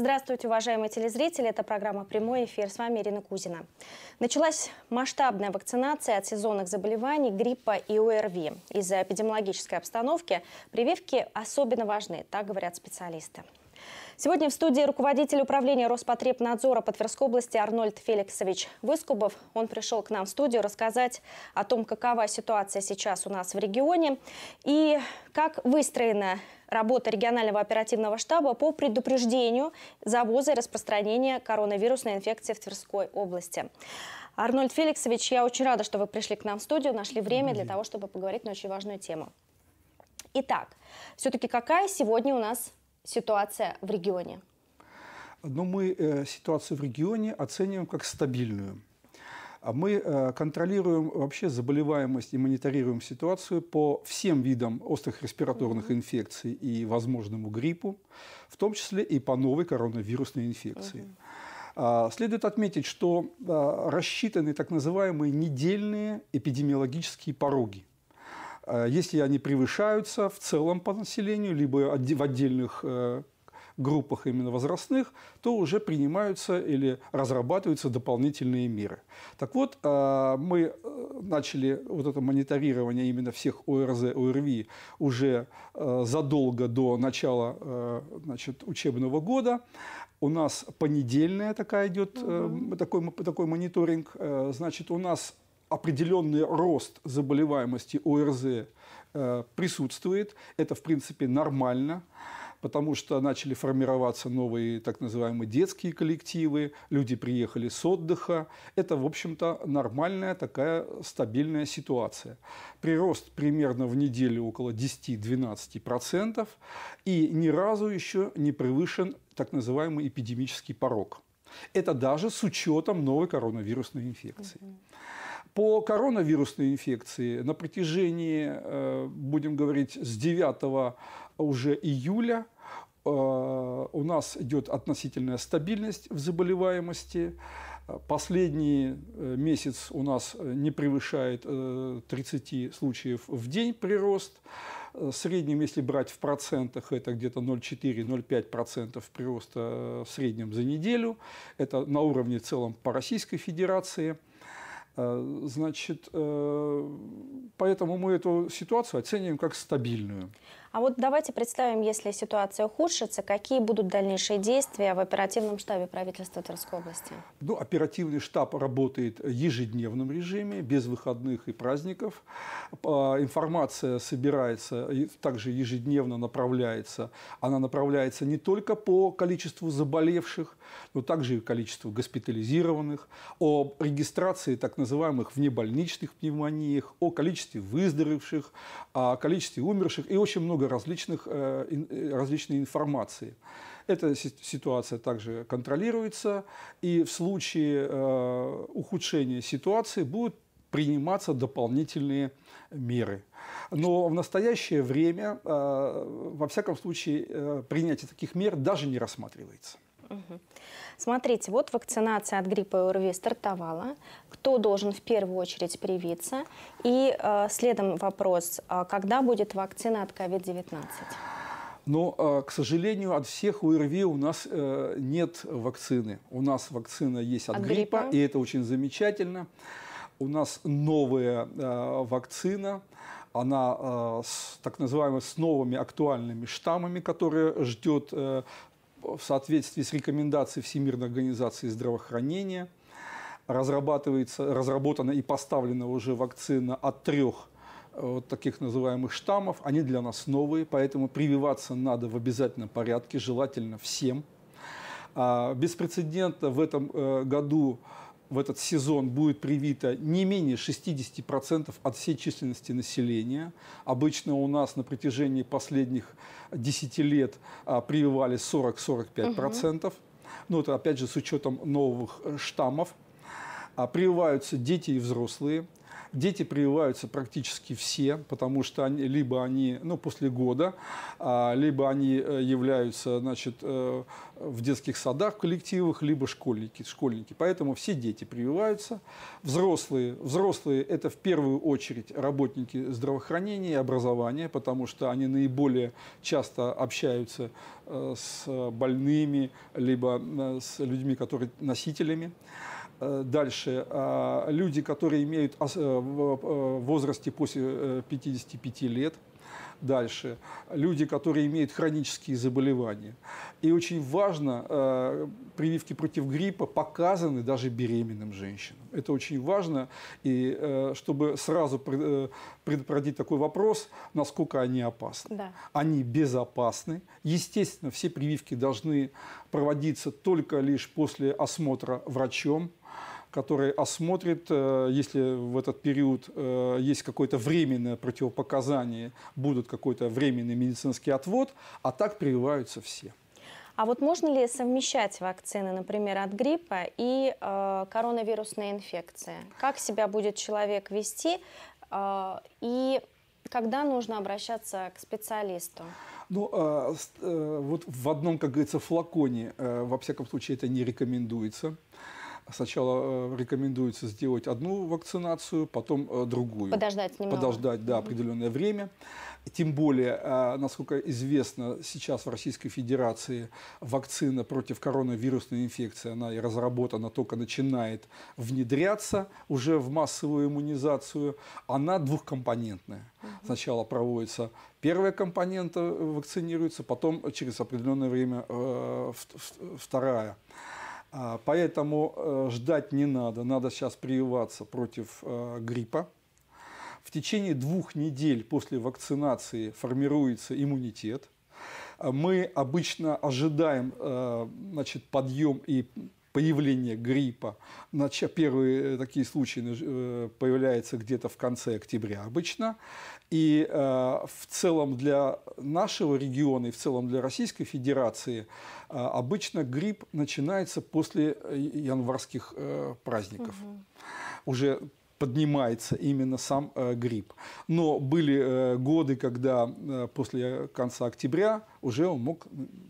Здравствуйте, уважаемые телезрители. Это программа «Прямой эфир». С вами Ирина Кузина. Началась масштабная вакцинация от сезонных заболеваний, гриппа и ОРВИ. Из-за эпидемиологической обстановки прививки особенно важны, так говорят специалисты. Сегодня в студии руководитель управления Роспотребнадзора по Тверской области Арнольд Феликсович Выскубов. Он пришел к нам в студию рассказать о том, какова ситуация сейчас у нас в регионе и как выстроена работа регионального оперативного штаба по предупреждению завоза и распространения коронавирусной инфекции в Тверской области. Арнольд Феликсович, я очень рада, что вы пришли к нам в студию, нашли время для того, чтобы поговорить на очень важную тему. Итак, все-таки какая сегодня у нас ситуация в регионе? Но ну, мы э, ситуацию в регионе оцениваем как стабильную. А мы э, контролируем вообще заболеваемость и мониторируем ситуацию по всем видам острых респираторных угу. инфекций и возможному гриппу, в том числе и по новой коронавирусной инфекции. Угу. Следует отметить, что а, рассчитаны так называемые недельные эпидемиологические пороги. А если они превышаются в целом по населению, либо в отдельных э, группах именно возрастных, то уже принимаются или разрабатываются дополнительные меры. Так вот, а, мы э, начали вот это мониторирование именно всех ОРЗ, ОРВИ уже э, задолго до начала значит, учебного года. У нас понедельная такая идет, угу. такой, такой мониторинг. Значит, у нас определенный рост заболеваемости ОРЗ э, присутствует. Это, в принципе, нормально, потому что начали формироваться новые так называемые детские коллективы, люди приехали с отдыха. Это, в общем-то, нормальная такая стабильная ситуация. Прирост примерно в неделю около 10-12%, и ни разу еще не превышен так называемый эпидемический порог. Это даже с учетом новой коронавирусной инфекции. Угу. По коронавирусной инфекции на протяжении, э, будем говорить, с 9 уже июля э, у нас идет относительная стабильность в заболеваемости. Последний э, месяц у нас не превышает 30 случаев в день прирост. В среднем, если брать в процентах, это где-то 0,4-0,5% прироста в среднем за неделю. Это на уровне в целом по Российской Федерации – Э, значит, э, поэтому мы эту ситуацию оцениваем как стабильную. А вот давайте представим, если ситуация ухудшится, какие будут дальнейшие действия в оперативном штабе правительства Тверской области? Ну, оперативный штаб работает в ежедневном режиме, без выходных и праздников. Информация собирается, также ежедневно направляется. Она направляется не только по количеству заболевших, но также и количеству госпитализированных, о регистрации так называемых внебольничных пневмониях, о количестве выздоровевших, о количестве умерших и очень много много различных, э, э, различной информации. Эта ситуация также контролируется, и в случае э, ухудшения ситуации будут приниматься дополнительные меры. Но в настоящее время, во всяком случае, принятие таких мер даже не рассматривается. Смотрите, вот вакцинация от гриппа и ОРВИ стартовала. Кто должен в первую очередь привиться? И э, следом вопрос, а когда будет вакцина от COVID-19? Но, ну, э, к сожалению, от всех ОРВИ у нас э, нет вакцины. У нас вакцина есть от, от гриппа, гриппа, и это очень замечательно. У нас новая э, вакцина, она с так называемыми с новыми актуальными штаммами, которые ждет в соответствии с рекомендацией Всемирной организации здравоохранения. Разрабатывается, разработана и поставлена уже вакцина от трех э, вот таких называемых штаммов. Они для нас новые, поэтому прививаться надо в обязательном порядке, желательно всем. А, беспрецедентно в этом э, году в этот сезон будет привито не менее 60% от всей численности населения. Обычно у нас на протяжении последних 10 лет а, прививали 40-45%. Угу. Ну, это опять же с учетом новых э, штаммов. А, прививаются дети и взрослые. Дети прививаются практически все, потому что они, либо они, ну, после года, а, либо они э, являются, значит, э, в детских садах, коллективах, либо школьники, школьники. Поэтому все дети прививаются. Взрослые, взрослые – это в первую очередь работники здравоохранения и образования, потому что они наиболее часто общаются э, с больными, либо с людьми, которые носителями. Э, дальше. А, люди, которые имеют э, э, в возрасте после 55 лет. Дальше. Люди, которые имеют хронические заболевания. И очень важно, прививки против гриппа показаны даже беременным женщинам. Это очень важно. И чтобы сразу предупредить такой вопрос, насколько они опасны. Да. Они безопасны. Естественно, все прививки должны проводиться только лишь после осмотра врачом который осмотрит, э, если в этот период э, есть какое-то временное противопоказание, будут какой-то временный медицинский отвод, а так прививаются все. А вот можно ли совмещать вакцины, например, от гриппа и э, коронавирусной инфекции? Как себя будет человек вести э, и когда нужно обращаться к специалисту? Ну, э, э, вот в одном, как говорится, флаконе, э, во всяком случае, это не рекомендуется сначала э, рекомендуется сделать одну вакцинацию, потом э, другую. Подождать немного. Подождать, да, определенное время. Тем более, э, насколько известно, сейчас в Российской Федерации вакцина против коронавирусной инфекции, она и разработана, только начинает внедряться уже в массовую иммунизацию. Она двухкомпонентная. Сначала проводится первая компонента, вакцинируется, потом через определенное время вторая. А, поэтому э, ждать не надо, надо сейчас прививаться против э, гриппа. В течение двух недель после вакцинации формируется иммунитет. А мы обычно ожидаем э, значит, подъем и появление гриппа. Первые э, такие случаи э, появляются где-то в конце октября обычно. И э, в целом для нашего региона и в целом для Российской Федерации обычно грипп начинается после январских праздников. Угу. Уже поднимается именно сам э, грипп. Но были э, годы, когда э, после конца октября уже он мог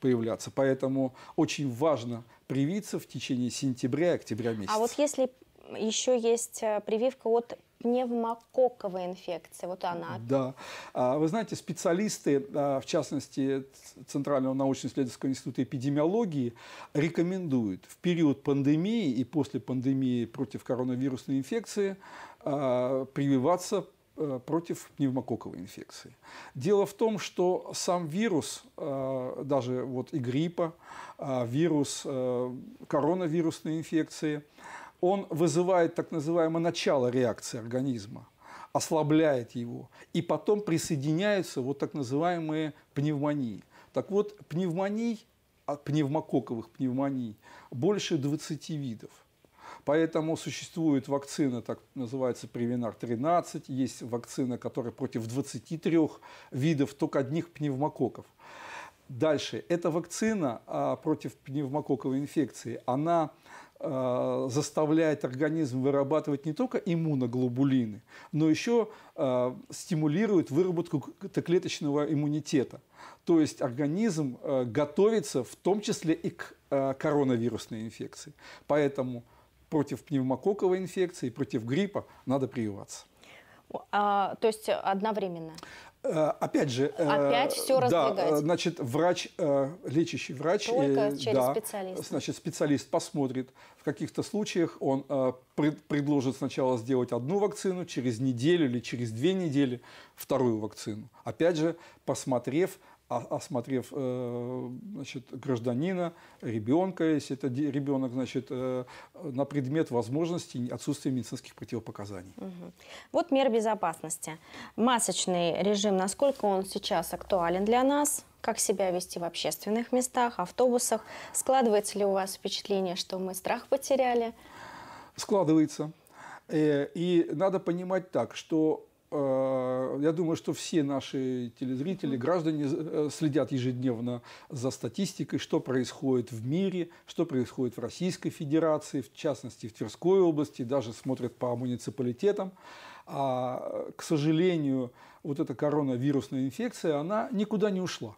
появляться. Поэтому очень важно привиться в течение сентября и октября месяца. А вот если еще есть э, прививка от пневмококковой инфекции. Вот она. Да. А, вы знаете, специалисты, а, в частности, Центрального научно-исследовательского института эпидемиологии, рекомендуют в период пандемии и после пандемии против коронавирусной инфекции а, прививаться э, против пневмококковой инфекции. Дело в том, что сам вирус, даже вот и гриппа, вирус э, коронавирусной инфекции – он вызывает так называемое начало реакции организма, ослабляет его, и потом присоединяются вот так называемые пневмонии. Так вот, пневмоний, а, пневмококовых пневмоний больше 20 видов. Поэтому существует вакцина, так называется Превинар-13, есть вакцина, которая против 23 видов только одних пневмококков. Дальше. Эта вакцина а, против пневмококковой инфекции, она а, заставляет организм вырабатывать не только иммуноглобулины, но еще а, стимулирует выработку клеточного иммунитета. То есть организм а, готовится в том числе и к коронавирусной инфекции. Поэтому против пневмококковой инфекции, против гриппа надо прививаться. А, то есть одновременно? Э, опять же, э, опять э, все Да, значит, врач, э, лечащий врач, э, через да, значит, специалист посмотрит. В каких-то случаях он э, пред, предложит сначала сделать одну вакцину, через неделю или через две недели вторую вакцину. Опять же, посмотрев осмотрев э, значит, гражданина, ребенка, если это ребенок, значит, э, на предмет возможности отсутствия медицинских противопоказаний. Угу. Вот мер безопасности. Масочный режим, насколько он сейчас актуален для нас? Как себя вести в общественных местах, автобусах? Складывается ли у вас впечатление, что мы страх потеряли? Складывается. Э, и надо понимать так, что Э, я думаю, что все наши телезрители, граждане э, следят ежедневно за статистикой, что происходит в мире, что происходит в Российской Федерации, в частности в Тверской области, даже смотрят по муниципалитетам. А, к сожалению, вот эта коронавирусная инфекция, она никуда не ушла.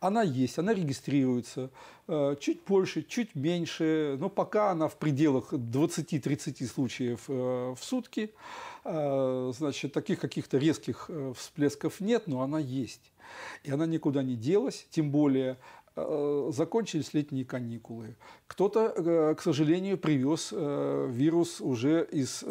Она есть, она регистрируется. Э, чуть больше, чуть меньше, но пока она в пределах 20-30 случаев э, в сутки. Э, значит, таких каких-то резких всплесков нет, но она есть. И она никуда не делась, тем более закончились летние каникулы. Кто-то, к сожалению, привез вирус уже из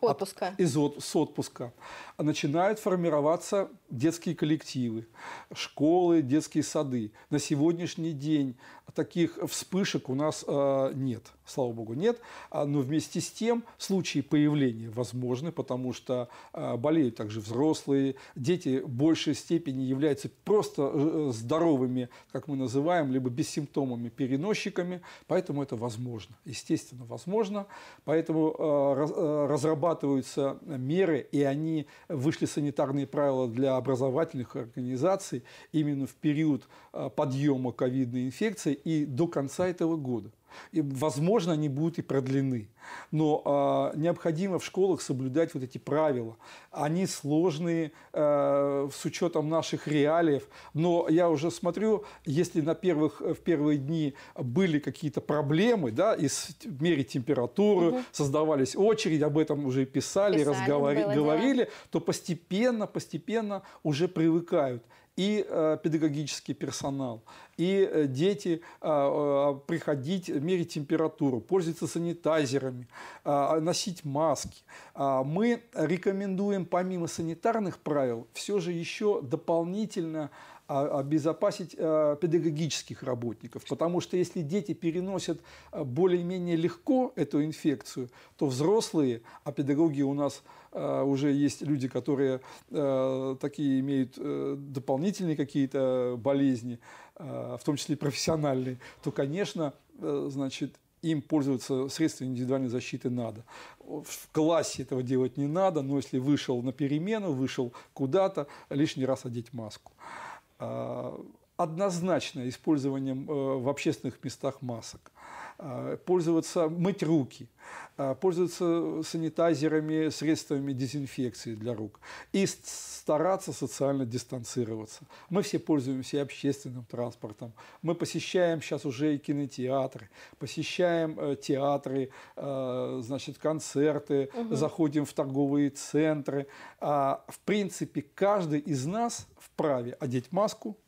отпуска. От, из, с отпуска начинают формироваться детские коллективы, школы, детские сады. На сегодняшний день таких вспышек у нас э, нет, слава богу, нет. А, но вместе с тем случаи появления возможны, потому что э, болеют также взрослые, дети в большей степени являются просто э, здоровыми, как мы называем, либо бессимптомами переносчиками, поэтому это возможно, естественно, возможно. Поэтому разрабатываются меры, и они вышли санитарные правила для образовательных организаций именно в период а, подъема ковидной инфекции и до конца этого года и, возможно, они будут и продлены. Но э, необходимо в школах соблюдать вот эти правила. Они сложные э, с учетом наших реалиев. Но я уже смотрю, если на первых, в первые дни были какие-то проблемы, да, и с, мере температуры угу. создавались очереди, об этом уже писали, писали разговаривали, говорили, то постепенно, постепенно уже привыкают и э, педагогический персонал, и э, дети э, приходить, мерить температуру, пользоваться санитайзерами, э, носить маски. Э, мы рекомендуем помимо санитарных правил все же еще дополнительно обезопасить э, педагогических работников. Потому что если дети переносят э, более-менее легко эту инфекцию, то взрослые, а педагоги у нас э, уже есть люди, которые такие имеют дополнительные какие-то болезни, в том числе профессиональные, то, конечно, значит, им пользоваться средствами индивидуальной защиты надо. В классе этого делать не надо, но если вышел на перемену, вышел куда-то, лишний раз одеть маску. А, однозначно использованием э, в общественных местах масок – а, пользоваться, мыть руки, а, пользоваться санитайзерами, средствами дезинфекции для рук и стараться социально дистанцироваться. Мы все пользуемся общественным транспортом, мы посещаем сейчас уже и кинотеатры, посещаем э, театры, э, значит, концерты, угу. заходим в торговые центры. А, в принципе, каждый из нас вправе одеть маску,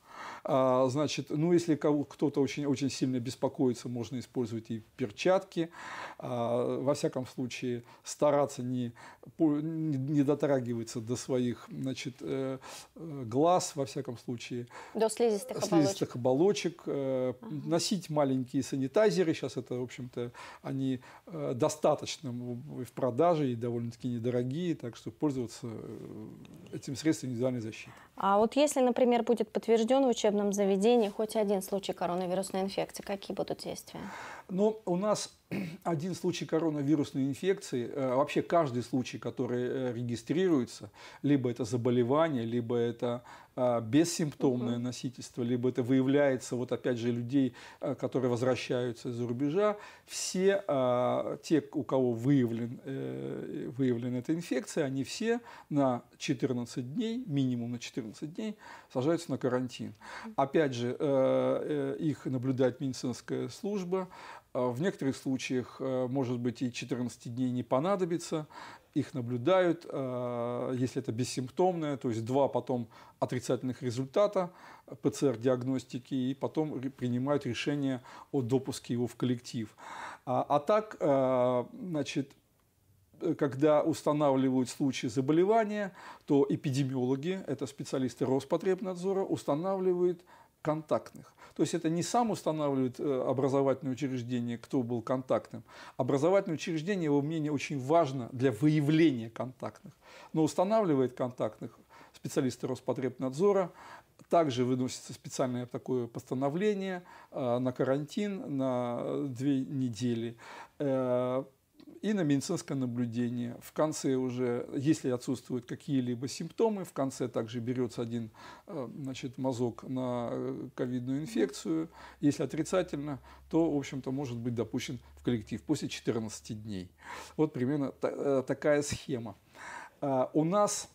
а, значит, ну, если кто-то очень, очень сильно беспокоится, можно использовать и перчатки. А, во всяком случае, стараться не, не дотрагиваться до своих значит, э, э, глаз, во всяком случае. До слизистых, слизистых оболочек. оболочек. Э, ага. Носить маленькие санитайзеры. Сейчас это, в общем-то, они достаточно в продаже и довольно-таки недорогие, так что пользоваться этим средством индивидуальной защиты. А вот если, например, будет подтвержден в учебном учебном заведении хоть один случай коронавирусной инфекции, какие будут действия? Ну, у нас один случай коронавирусной инфекции, э, вообще каждый случай, который э, регистрируется, либо это заболевание, либо это а, бессимптомное угу. носительство, либо это выявляется, вот опять же, людей, э, которые возвращаются из-за рубежа, все а, те, у кого выявлен, выявлена эта инфекция, они все на 14 дней, минимум на 14 дней, сажаются на карантин. Опять же, их наблюдает медицинская служба, а в некоторых случаях, э, может быть, и 14 дней не понадобится. Их наблюдают, э, если это бессимптомное, то есть два потом отрицательных результата ПЦР-диагностики, и потом принимают решение о допуске его в коллектив. А, а так, э, значит, когда устанавливают случаи заболевания, то эпидемиологи, это специалисты Роспотребнадзора, устанавливают контактных. То есть это не сам устанавливает э, образовательное учреждение, кто был контактным. Образовательное учреждение, его мнение, очень важно для выявления контактных. Но устанавливает контактных специалисты Роспотребнадзора, также выносится специальное такое постановление э, на карантин на две недели. Э, и на медицинское наблюдение. В конце уже, если отсутствуют какие-либо симптомы, в конце также берется один э, значит, мазок на э, ковидную инфекцию. Если отрицательно, то, в общем-то, может быть допущен в коллектив после 14 дней. Вот примерно э, такая схема. А, у нас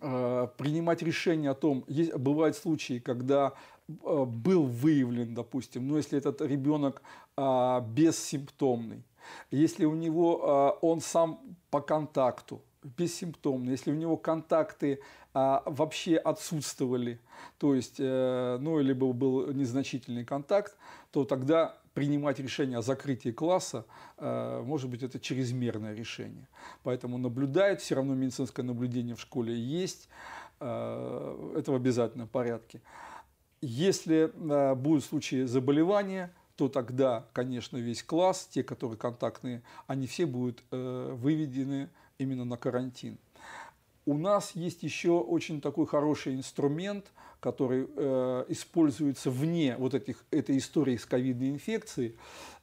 принимать решение о том, есть, бывают случаи, когда был выявлен, допустим, ну если этот ребенок а, бессимптомный, если у него а, он сам по контакту, бессимптомно, если у него контакты а, вообще отсутствовали, то есть, э, ну, или был незначительный контакт, то тогда принимать решение о закрытии класса, э, может быть, это чрезмерное решение. Поэтому наблюдает, все равно медицинское наблюдение в школе есть, э, это в обязательном порядке. Если э, будут случаи заболевания – то тогда, конечно, весь класс, те, которые контактные, они все будут э, выведены именно на карантин. У нас есть еще очень такой хороший инструмент, который э, используется вне вот этих, этой истории с ковидной инфекцией.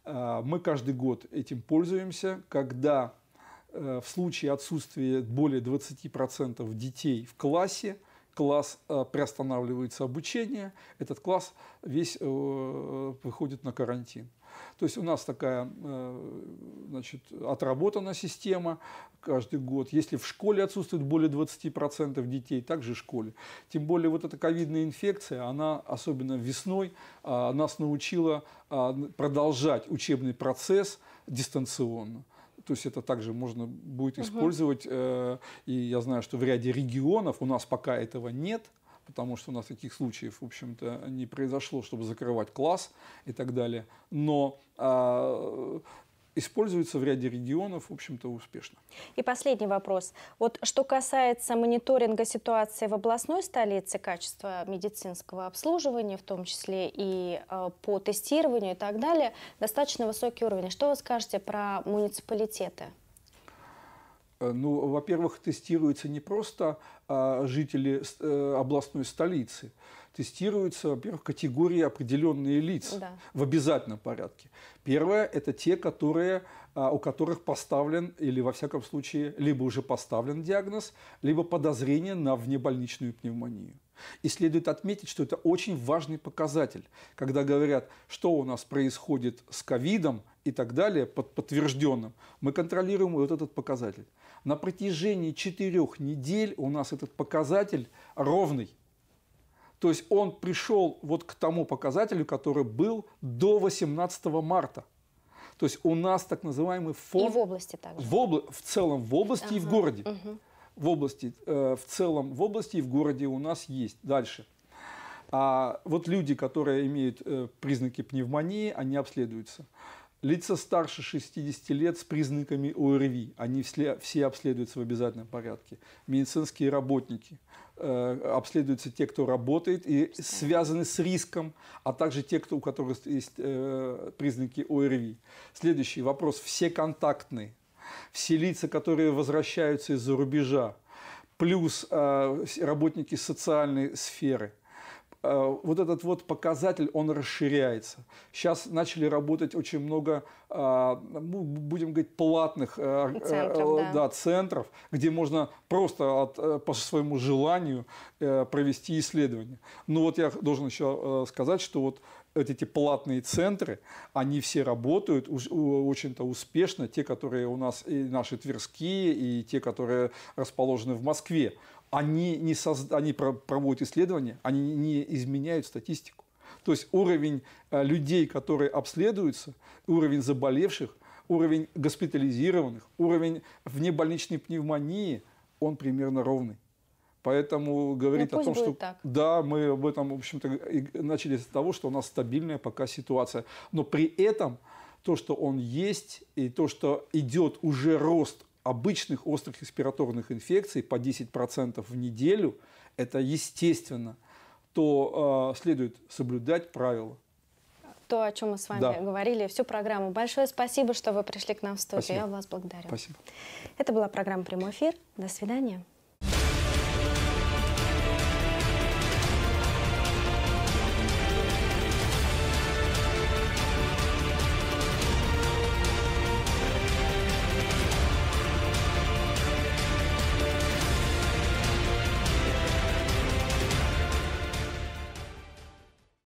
Э, мы каждый год этим пользуемся, когда э, в случае отсутствия более 20% детей в классе – класс э, приостанавливается обучение, этот класс весь э, выходит на карантин. То есть у нас такая э, значит, отработана система каждый год. Если в школе отсутствует более 20% детей, так же в школе. Тем более вот эта ковидная инфекция, она особенно весной нас научила продолжать учебный процесс дистанционно. То есть это также можно будет использовать. Угу. И я знаю, что в ряде регионов у нас пока этого нет, потому что у нас таких случаев, в общем-то, не произошло, чтобы закрывать класс и так далее. Но а, используется в ряде регионов, в общем-то, успешно. И последний вопрос. Вот что касается мониторинга ситуации в областной столице, качества медицинского обслуживания, в том числе и э, по тестированию и так далее, достаточно высокий уровень. Что вы скажете про муниципалитеты? Э, ну, во-первых, тестируются не просто а, жители э, областной столицы, тестируются, во-первых, категории определенные лиц да. в обязательном порядке. Первое – это те, которые, а, у которых поставлен или, во всяком случае, либо уже поставлен диагноз, либо подозрение на внебольничную пневмонию. И следует отметить, что это очень важный показатель, когда говорят, что у нас происходит с ковидом и так далее, под подтвержденным, мы контролируем вот этот показатель. На протяжении четырех недель у нас этот показатель ровный. То есть он пришел вот к тому показателю, который был до 18 марта. То есть у нас так называемый фон... И в области также. В, обла... в целом в области ага. и в городе. Угу в области, э, в целом в области и в городе у нас есть. Дальше. А вот люди, которые имеют э, признаки пневмонии, они обследуются. Лица старше 60 лет с признаками ОРВИ, они все, все обследуются в обязательном порядке. Медицинские работники, э, обследуются те, кто работает и связаны с риском, а также те, кто, у которых есть э, признаки ОРВИ. Следующий вопрос. Все контактные все лица, которые возвращаются из-за рубежа, плюс а, работники социальной сферы а, – вот этот вот показатель, он расширяется. Сейчас начали работать очень много, а, ну, будем говорить, платных центров, э, да. Да, центров где можно просто от, э, по своему желанию э, провести исследование. Но ну, вот я должен еще сказать, что вот вот эти платные центры, они все работают очень-то успешно, те, которые у нас и наши тверские, и те, которые расположены в Москве. Они, не созда... они проводят исследования, они не изменяют статистику. То есть уровень э, людей, которые обследуются, уровень заболевших, уровень госпитализированных, уровень внебольничной пневмонии, он примерно ровный. Поэтому говорить ну, о том, что так. да, мы об этом, в общем-то, начали с того, что у нас стабильная пока ситуация. Но при этом то, что он есть, и то, что идет уже рост обычных острых респираторных инфекций по 10% в неделю, это естественно, то э, следует соблюдать правила то, о чем мы с вами да. говорили всю программу. Большое спасибо, что вы пришли к нам в студию. Спасибо. Я вас благодарю. Спасибо. Это была программа «Прямой эфир». До свидания.